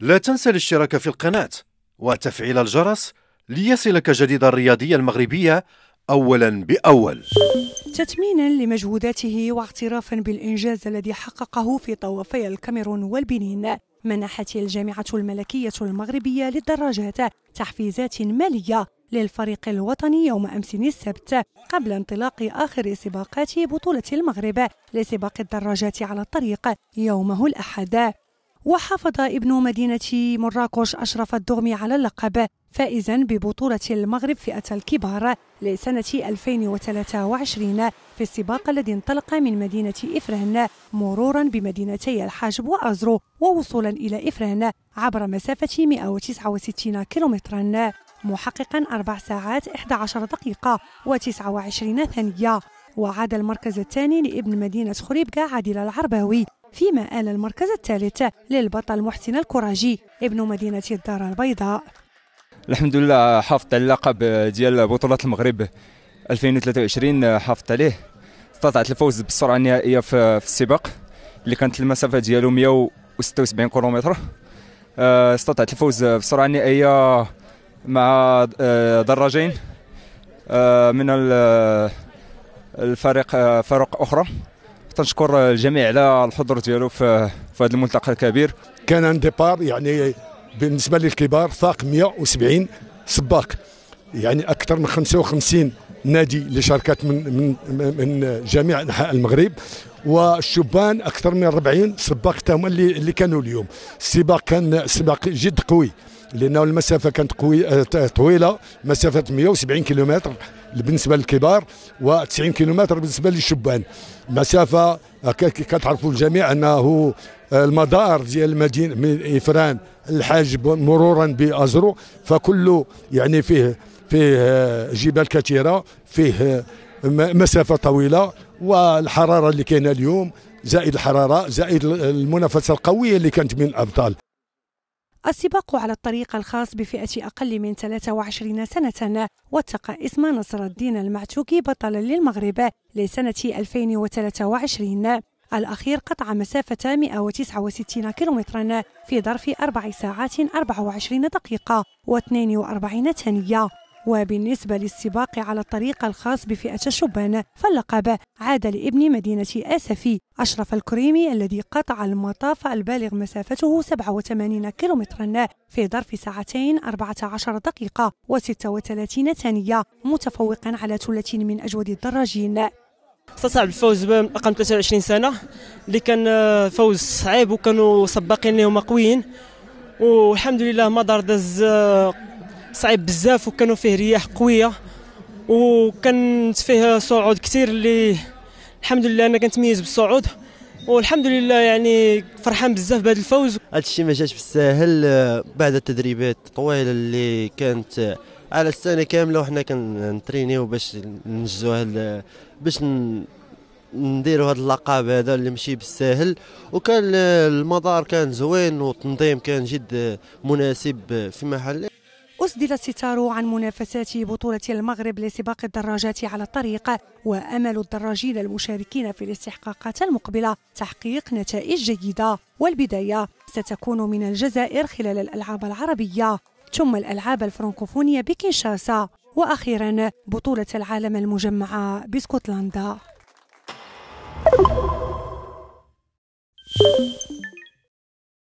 لا تنسى الاشتراك في القناة وتفعيل الجرس ليصلك جديد الرياضية المغربية أولا بأول تتمينا لمجهوداته واعترافا بالإنجاز الذي حققه في طوافي الكاميرون والبنين منحت الجامعة الملكية المغربية للدراجات تحفيزات مالية للفريق الوطني يوم أمس السبت قبل انطلاق آخر سباقات بطولة المغرب لسباق الدراجات على الطريق يومه الأحد وحافظ ابن مدينة مراكش أشرف الدغمي على اللقب فائزا ببطولة المغرب فئة الكبار لسنة 2023 في السباق الذي انطلق من مدينة إفران مرورا بمدينتي الحاجب وأزرو ووصولا إلى إفران عبر مسافة 169 كيلومترا محققا أربع ساعات 11 دقيقة و29 ثانية وعاد المركز الثاني لابن مدينة خريبكة عادل العرباوي فيما آل المركز الثالث للبطل محسن الكراجي ابن مدينة الدار البيضاء الحمد لله حافظت على اللقب ديال بطولة المغرب 2023 حافظت عليه استطعت الفوز بالسرعة النهائية في السباق اللي كانت المسافة ديالو 176 كيلومتر آه، استطعت الفوز بالسرعة النهائية مع آه، دراجين آه، من الفريق فرق أخرى تنشكر الجميع على الحضور ديالو في في هذا الملتقى الكبير كان ان ديبار يعني بالنسبه للكبار فاق 170 سباق يعني اكثر من 55 نادي اللي شاركت من من من جميع انحاء المغرب والشبان اكثر من 40 سباق تاهما اللي اللي كانوا اليوم السباق كان سباق جد قوي لانه المسافه كانت قوي آه، طويله مسافه 170 كيلومتر بالنسبه للكبار و90 كيلومتر بالنسبه للشبان مسافه آه، كتعرفوا الجميع انه آه، المدار ديال المدينه من افران الحاجب مرورا بازرو فكله يعني فيه فيه جبال كثيره فيه مسافه طويله والحراره اللي كاينه اليوم زائد الحراره زائد المنافسه القويه اللي كانت بين الابطال السباق على الطريق الخاص بفئة أقل من 23 سنة واتقى اسم نصر الدين المعتوكي بطلا للمغرب لسنة 2023 الأخير قطع مسافة 169 كيلومترا في ظرف 4 ساعات 24 دقيقة و42 ثانية وبالنسبة للسباق على الطريق الخاص بفئة الشبان فاللقب عاد لابن مدينة آسفي أشرف الكريمي الذي قطع المطاف البالغ مسافته 87 كيلومترا في ظرف ساعتين 14 دقيقة و36 ثانية متفوقا على ثلة من أجود الدراجين صعب الفوز من رقم 23 سنة اللي كان آه، فوز صعيب وكانوا سباقين اللي هما قويين والحمد لله ما دار داز آه، صعيب بزاف وكانوا فيه رياح قويه وكانت فيه صعود كثير اللي الحمد لله انا كنتميز بالصعود والحمد لله يعني فرحان بزاف بهذا الفوز هذا الشيء ما جاش بالساهل آه، بعد التدريبات الطويله اللي كانت آه، على السنه كامله وحنا كنترينيو باش ننجزوا آه، باش نديروا هذا اللقب هذا اللي مشي بالساهل وكان المدار كان زوين والتنظيم كان جد مناسب في محله أسدل الستار عن منافسات بطولة المغرب لسباق الدراجات على الطريق وأمل الدراجين المشاركين في الاستحقاقات المقبلة تحقيق نتائج جيدة والبداية ستكون من الجزائر خلال الألعاب العربية ثم الألعاب الفرنكوفونية بكينشاسا وأخيرا بطولة العالم المجمعة باسكتلندا